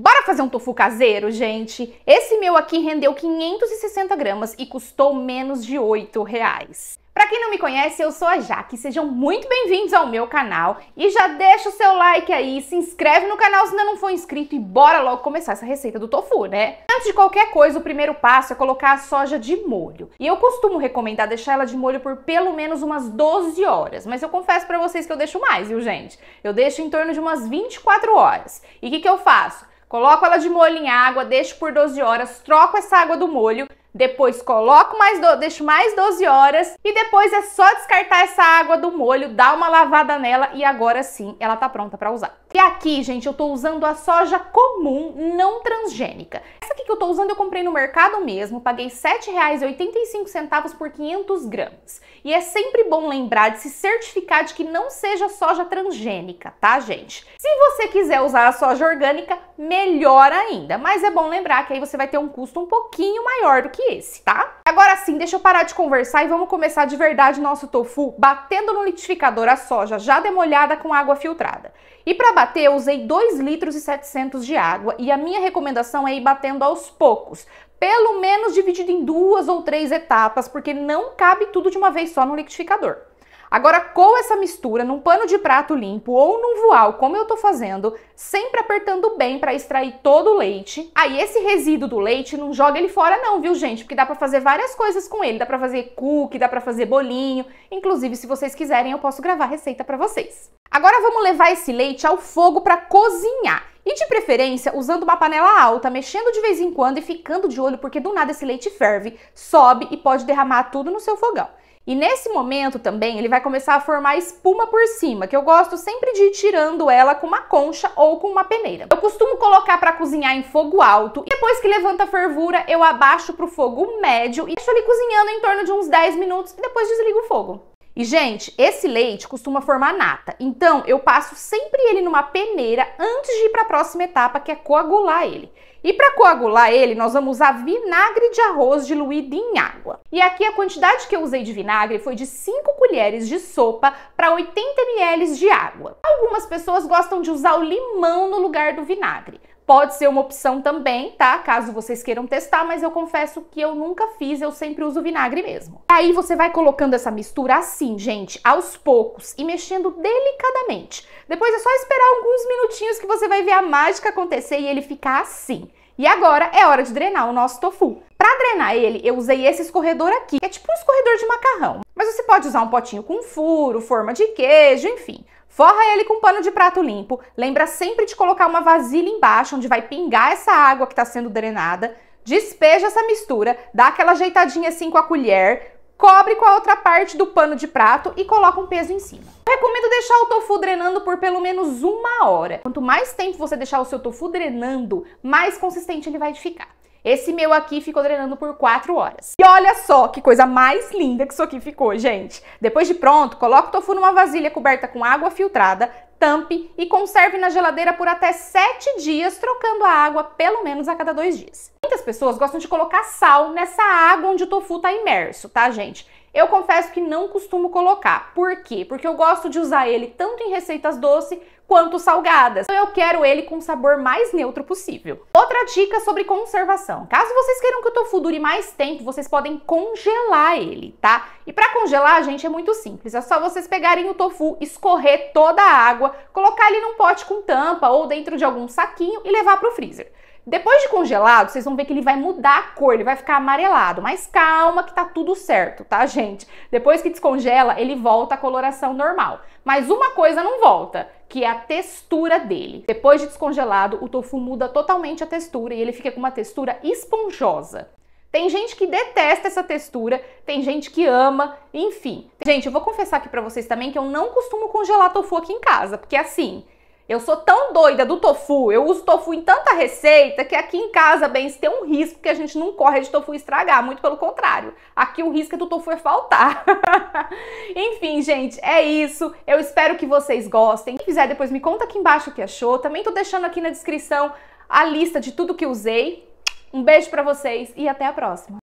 Bora fazer um tofu caseiro, gente? Esse meu aqui rendeu 560 gramas e custou menos de 8 reais. Pra quem não me conhece, eu sou a Jaque, sejam muito bem-vindos ao meu canal e já deixa o seu like aí, se inscreve no canal se ainda não for inscrito e bora logo começar essa receita do tofu, né? Antes de qualquer coisa, o primeiro passo é colocar a soja de molho. E eu costumo recomendar deixar ela de molho por pelo menos umas 12 horas, mas eu confesso pra vocês que eu deixo mais, viu gente? Eu deixo em torno de umas 24 horas. E o que que eu faço? Coloco ela de molho em água, deixo por 12 horas, troco essa água do molho, depois coloco mais, do... deixo mais 12 horas e depois é só descartar essa água do molho, dar uma lavada nela e agora sim ela tá pronta para usar. E aqui, gente, eu tô usando a soja comum, não transgênica. Essa que eu tô usando eu comprei no mercado mesmo, paguei R$ 7,85 por 500 gramas. E é sempre bom lembrar de se certificar de que não seja soja transgênica, tá, gente? Se você quiser usar a soja orgânica, melhor ainda, mas é bom lembrar que aí você vai ter um custo um pouquinho maior do que esse, tá? Agora sim, deixa eu parar de conversar e vamos começar de verdade nosso tofu batendo no liquidificador a soja já demolhada com água filtrada. E para bater, eu usei 2 litros e 700 de água e a minha recomendação é ir batendo aos aos poucos. Pelo menos dividido em duas ou três etapas, porque não cabe tudo de uma vez só no liquidificador. Agora, com essa mistura num pano de prato limpo ou num voal, como eu tô fazendo, sempre apertando bem para extrair todo o leite. Aí, esse resíduo do leite, não joga ele fora não, viu, gente? Porque dá para fazer várias coisas com ele. Dá para fazer cookie, dá para fazer bolinho. Inclusive, se vocês quiserem, eu posso gravar receita para vocês. Agora, vamos levar esse leite ao fogo para cozinhar. E de preferência, usando uma panela alta, mexendo de vez em quando e ficando de olho, porque do nada esse leite ferve, sobe e pode derramar tudo no seu fogão. E nesse momento também ele vai começar a formar espuma por cima, que eu gosto sempre de ir tirando ela com uma concha ou com uma peneira. Eu costumo colocar para cozinhar em fogo alto e depois que levanta a fervura eu abaixo para o fogo médio e deixo ele cozinhando em torno de uns 10 minutos e depois desligo o fogo. E, gente, esse leite costuma formar nata. Então, eu passo sempre ele numa peneira antes de ir para a próxima etapa, que é coagular ele. E para coagular ele, nós vamos usar vinagre de arroz diluído em água. E aqui a quantidade que eu usei de vinagre foi de 5 colheres de sopa para 80 ml de água. Algumas pessoas gostam de usar o limão no lugar do vinagre, Pode ser uma opção também, tá? Caso vocês queiram testar, mas eu confesso que eu nunca fiz, eu sempre uso vinagre mesmo. Aí você vai colocando essa mistura assim, gente, aos poucos e mexendo delicadamente. Depois é só esperar alguns minutinhos que você vai ver a mágica acontecer e ele ficar assim. E agora é hora de drenar o nosso tofu. Para drenar ele, eu usei esse escorredor aqui, que é tipo um escorredor de macarrão. Mas você pode usar um potinho com furo, forma de queijo, enfim. Forra ele com um pano de prato limpo, lembra sempre de colocar uma vasilha embaixo onde vai pingar essa água que está sendo drenada, despeja essa mistura, dá aquela ajeitadinha assim com a colher, cobre com a outra parte do pano de prato e coloca um peso em cima. recomendo deixar o tofu drenando por pelo menos uma hora. Quanto mais tempo você deixar o seu tofu drenando, mais consistente ele vai ficar. Esse meu aqui ficou drenando por 4 horas. E olha só que coisa mais linda que isso aqui ficou, gente. Depois de pronto, coloque o tofu numa vasilha coberta com água filtrada, tampe e conserve na geladeira por até 7 dias, trocando a água pelo menos a cada dois dias. Muitas pessoas gostam de colocar sal nessa água onde o tofu está imerso, tá, gente? Eu confesso que não costumo colocar. Por quê? Porque eu gosto de usar ele tanto em receitas doces quanto salgadas. Então eu quero ele com sabor mais neutro possível. Outra dica sobre conservação. Caso vocês queiram que o tofu dure mais tempo, vocês podem congelar ele, tá? E para congelar, gente, é muito simples. É só vocês pegarem o tofu, escorrer toda a água, colocar ele num pote com tampa ou dentro de algum saquinho e levar para o freezer. Depois de congelado, vocês vão ver que ele vai mudar a cor, ele vai ficar amarelado. Mas calma que tá tudo certo, tá, gente? Depois que descongela, ele volta à coloração normal. Mas uma coisa não volta, que é a textura dele. Depois de descongelado, o tofu muda totalmente a textura e ele fica com uma textura esponjosa. Tem gente que detesta essa textura, tem gente que ama, enfim. Gente, eu vou confessar aqui para vocês também que eu não costumo congelar tofu aqui em casa, porque assim, eu sou tão doida do tofu, eu uso tofu em tanta receita que aqui em casa, bem, tem um risco que a gente não corre de tofu estragar, muito pelo contrário. Aqui o risco é do tofu é faltar. Enfim, gente, é isso. Eu espero que vocês gostem. Se quiser, depois me conta aqui embaixo o que achou. Também tô deixando aqui na descrição a lista de tudo que usei. Um beijo para vocês e até a próxima.